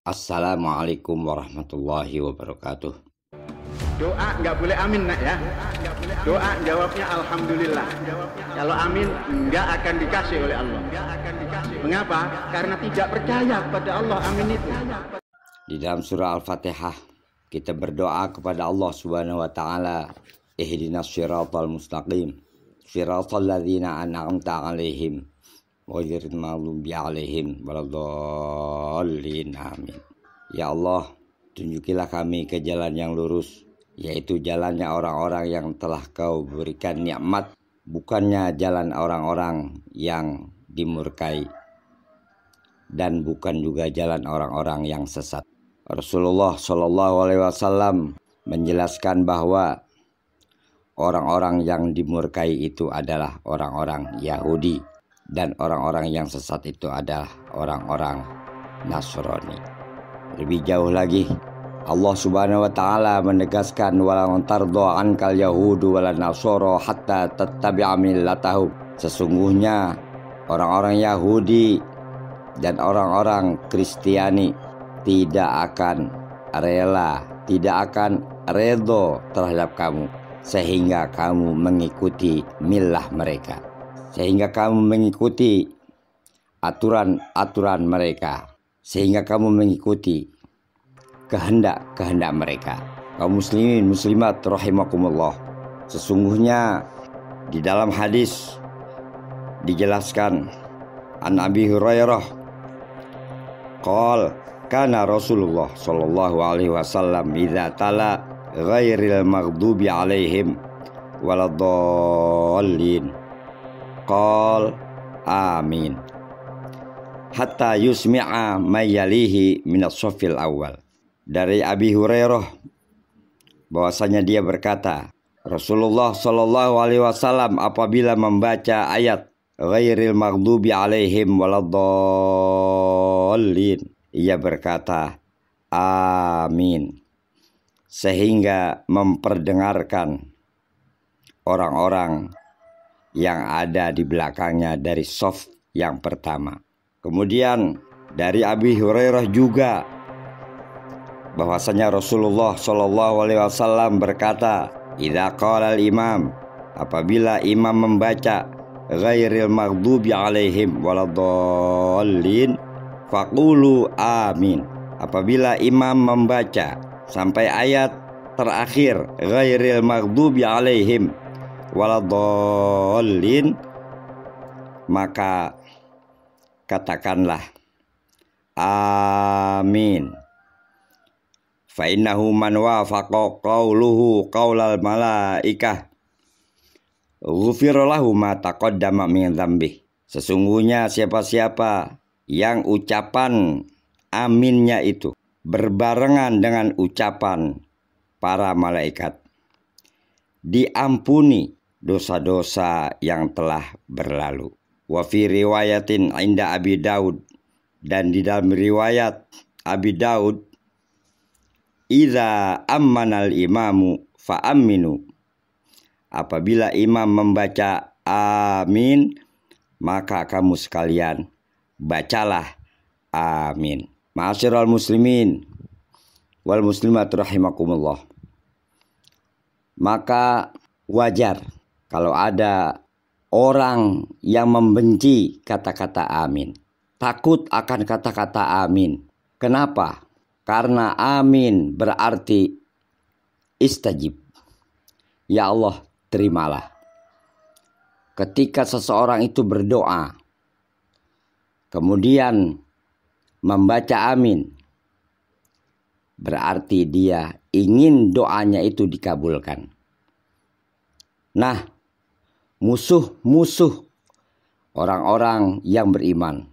Assalamualaikum warahmatullahi wabarakatuh. Doa nggak boleh amin nak ya. Doa jawabnya alhamdulillah. Kalau amin nggak akan dikasih oleh Allah. Mengapa? Karena tidak percaya kepada Allah amin itu. Di dalam surah Al-Fatihah kita berdoa kepada Allah Subhanahu wa taala, ihdinas siratal mustaqim, siratal ladzina an'amta 'alaihim amin ya Allah tunjukilah kami ke jalan yang lurus yaitu jalannya orang-orang yang telah kau berikan nikmat bukannya jalan orang-orang yang dimurkai dan bukan juga jalan orang-orang yang sesat Rasulullah Shallallahu Alaihi Wasallam menjelaskan bahwa orang-orang yang dimurkai itu adalah orang-orang Yahudi dan orang-orang yang sesat itu adalah orang-orang Nasrani. Lebih jauh lagi, Allah Subhanahu wa taala menegaskan wala tardo ankal yahudu wal nasoro hatta tattabi'a tahu Sesungguhnya orang-orang Yahudi dan orang-orang Kristiani tidak akan rela, tidak akan redo terhadap kamu sehingga kamu mengikuti milah mereka sehingga kamu mengikuti aturan-aturan mereka, sehingga kamu mengikuti kehendak-kehendak mereka. Kaum muslimin muslimat rahimakumullah. Sesungguhnya di dalam hadis dijelaskan An Abi Hurairah qol kana Rasulullah sallallahu alaihi wasallam idza tala ghairil maghdubi alaihim waladhdallin faqal amin hatta yusmi'a mayalihi minas sofil awal dari Abi Hurairah bahwasanya dia berkata Rasulullah Shallallahu Alaihi Wasallam apabila membaca ayat ghairil maghdubi alaihim waladdallin ia berkata amin sehingga memperdengarkan orang-orang yang ada di belakangnya dari soft yang pertama. Kemudian dari Abi Hurairah juga bahwasanya Rasulullah Shallallahu Alaihi Wasallam berkata, "Idza qala imam apabila imam membaca ghairil maghdubi alaihim waladdallin faqulu amin." Apabila imam membaca sampai ayat terakhir ghairil maghdubi alaihim waladolin maka katakanlah amin fa innahu man wafaqa qawluhu qawlal malaikah ghufira lahu ma taqaddama min dzambi sesungguhnya siapa-siapa yang ucapan aminnya itu berbarengan dengan ucapan para malaikat diampuni dosa-dosa yang telah berlalu. Wa fi riwayatin inda Abi Daud dan di dalam riwayat Abi Daud Iza ammanal imamu fa'amminu Apabila imam membaca amin maka kamu sekalian bacalah amin Ma'asyiral muslimin wal muslimat rahimakumullah maka wajar kalau ada orang yang membenci kata-kata amin, takut akan kata-kata amin. Kenapa? Karena amin berarti istajib. Ya Allah, terimalah. Ketika seseorang itu berdoa, kemudian membaca amin, berarti dia ingin doanya itu dikabulkan. Nah, musuh-musuh orang-orang yang beriman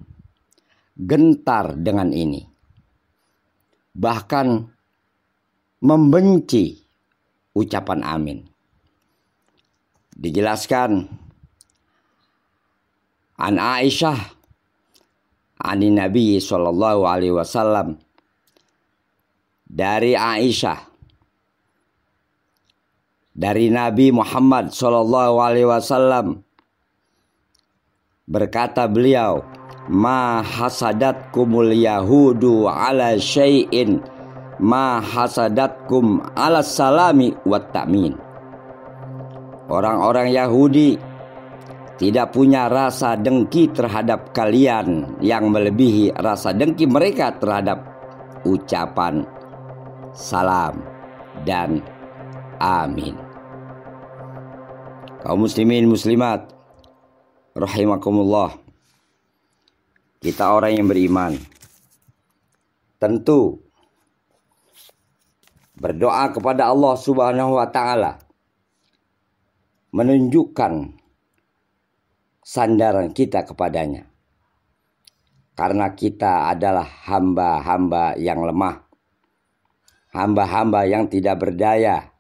gentar dengan ini, bahkan membenci ucapan amin. Dijelaskan An Aisyah Ani Nabi Shallallahu Alaihi Wasallam dari Aisyah dari Nabi Muhammad Shallallahu Alaihi Wasallam berkata beliau ma kumul yahudu ala syai'in ma kum ala salami wat ta'min orang-orang Yahudi tidak punya rasa dengki terhadap kalian yang melebihi rasa dengki mereka terhadap ucapan salam dan amin Kaum muslimin muslimat rahimakumullah. Kita orang yang beriman. Tentu berdoa kepada Allah Subhanahu wa taala menunjukkan sandaran kita kepadanya. Karena kita adalah hamba-hamba yang lemah. Hamba-hamba yang tidak berdaya.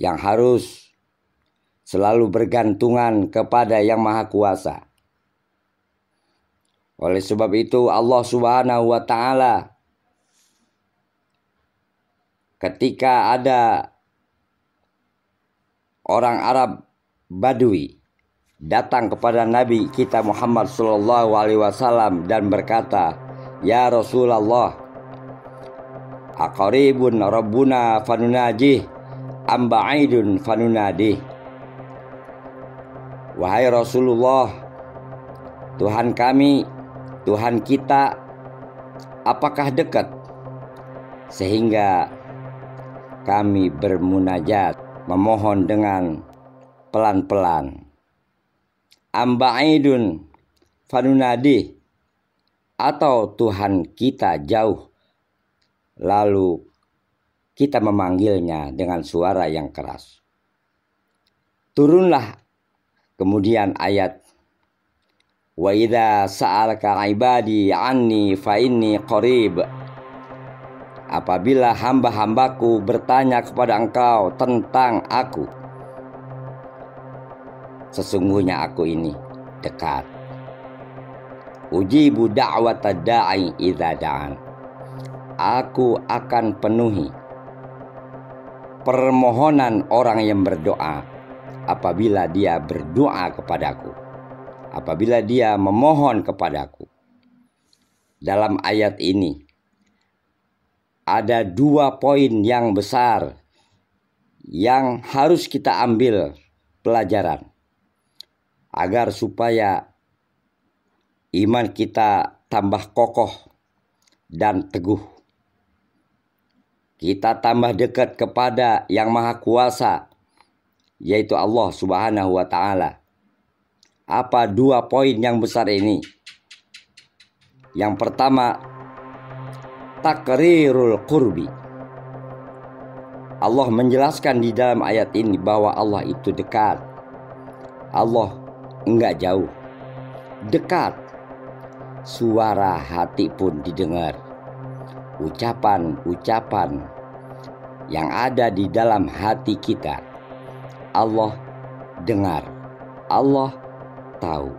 Yang harus selalu bergantungan kepada Yang Maha Kuasa. Oleh sebab itu Allah Subhanahu wa taala ketika ada orang Arab Badui datang kepada Nabi kita Muhammad sallallahu Alaihi Wasallam dan berkata, Ya Rasulullah, aqaribun Rabbuna fanunajih, ambaidun fanunadih. Wahai Rasulullah, Tuhan kami, Tuhan kita, apakah dekat sehingga kami bermunajat memohon dengan pelan-pelan. Amba'idun fanunadi atau Tuhan kita jauh lalu kita memanggilnya dengan suara yang keras. Turunlah Kemudian ayat Wa idza sa'alaka ibadi anni fa inni qarib. Apabila hamba-hambaku bertanya kepada engkau tentang aku, sesungguhnya aku ini dekat. Ujibu da'wata da'i idza Aku akan penuhi permohonan orang yang berdoa apabila dia berdoa kepadaku, apabila dia memohon kepadaku. Dalam ayat ini ada dua poin yang besar yang harus kita ambil pelajaran agar supaya iman kita tambah kokoh dan teguh. Kita tambah dekat kepada Yang Maha Kuasa yaitu Allah Subhanahu wa taala. Apa dua poin yang besar ini? Yang pertama takrirul kurbi. Allah menjelaskan di dalam ayat ini bahwa Allah itu dekat. Allah enggak jauh. Dekat. Suara hati pun didengar. Ucapan-ucapan yang ada di dalam hati kita Allah dengar, Allah tahu.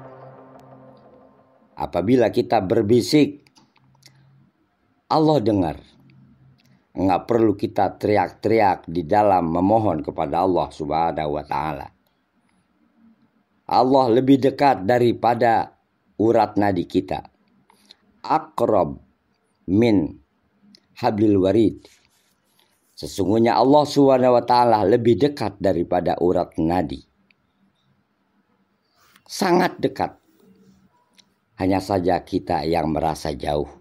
Apabila kita berbisik, Allah dengar. Enggak perlu kita teriak-teriak di dalam memohon kepada Allah Subhanahu wa Ta'ala. Allah lebih dekat daripada urat nadi kita. Akrob min hablil warid Sesungguhnya Allah Subhanahu wa taala lebih dekat daripada urat nadi. Sangat dekat. Hanya saja kita yang merasa jauh.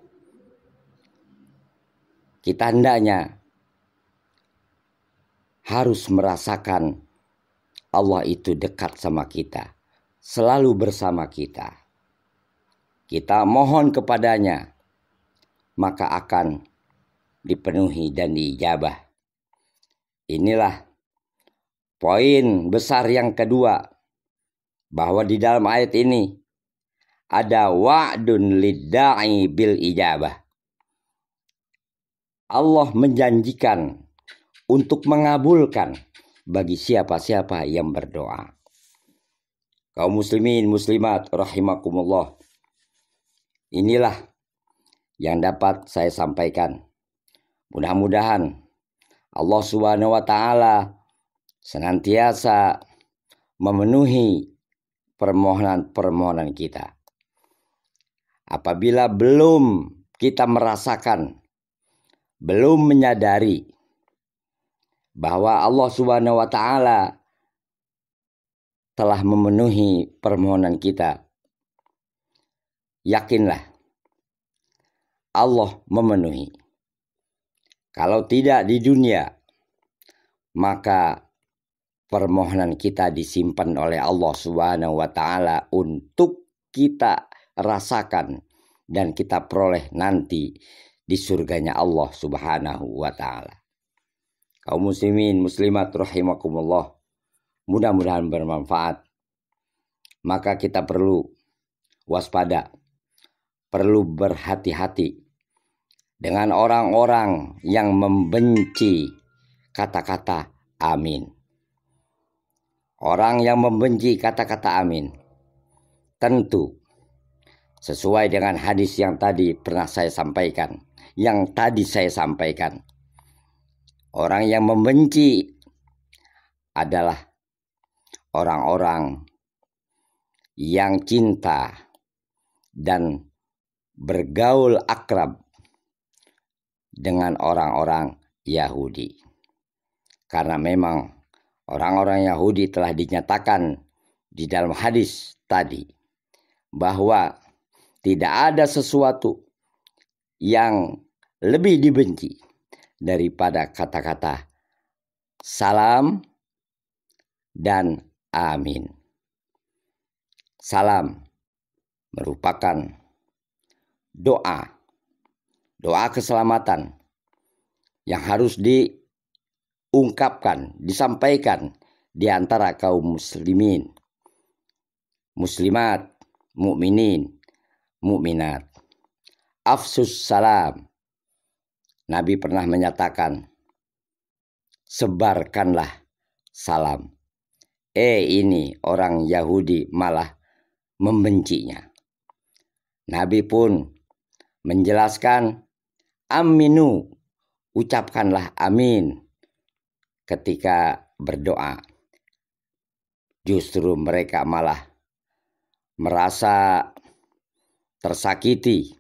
Kita hendaknya harus merasakan Allah itu dekat sama kita, selalu bersama kita. Kita mohon kepadanya, maka akan dipenuhi dan diijabah. Inilah poin besar yang kedua bahwa di dalam ayat ini ada wa'dun lidda'i bil ijabah. Allah menjanjikan untuk mengabulkan bagi siapa-siapa yang berdoa. Kaum muslimin muslimat rahimakumullah. Inilah yang dapat saya sampaikan. Mudah-mudahan Allah Subhanahu wa taala senantiasa memenuhi permohonan-permohonan kita. Apabila belum kita merasakan, belum menyadari bahwa Allah Subhanahu wa taala telah memenuhi permohonan kita. Yakinlah Allah memenuhi. Kalau tidak di dunia, maka permohonan kita disimpan oleh Allah Subhanahu wa taala untuk kita rasakan dan kita peroleh nanti di surganya Allah Subhanahu wa taala. Kaum muslimin muslimat rahimakumullah. Mudah-mudahan bermanfaat. Maka kita perlu waspada, perlu berhati-hati dengan orang-orang yang membenci kata-kata amin. Orang yang membenci kata-kata amin tentu sesuai dengan hadis yang tadi pernah saya sampaikan, yang tadi saya sampaikan. Orang yang membenci adalah orang-orang yang cinta dan bergaul akrab dengan orang-orang Yahudi. Karena memang orang-orang Yahudi telah dinyatakan di dalam hadis tadi bahwa tidak ada sesuatu yang lebih dibenci daripada kata-kata salam dan amin. Salam merupakan doa doa keselamatan yang harus diungkapkan, disampaikan di antara kaum muslimin, muslimat, mukminin, mukminat. Afsus salam. Nabi pernah menyatakan, sebarkanlah salam. Eh ini orang Yahudi malah membencinya. Nabi pun menjelaskan aminu ucapkanlah amin ketika berdoa justru mereka malah merasa tersakiti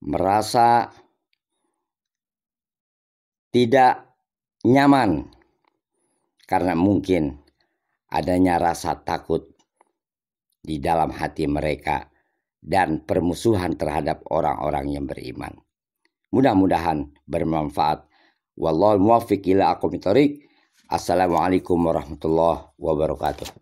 merasa tidak nyaman karena mungkin adanya rasa takut di dalam hati mereka dan permusuhan terhadap orang-orang yang beriman. Mudah-mudahan bermanfaat. Wallahu muwaffiq ila aqwamit thoriq. Assalamualaikum warahmatullahi wabarakatuh.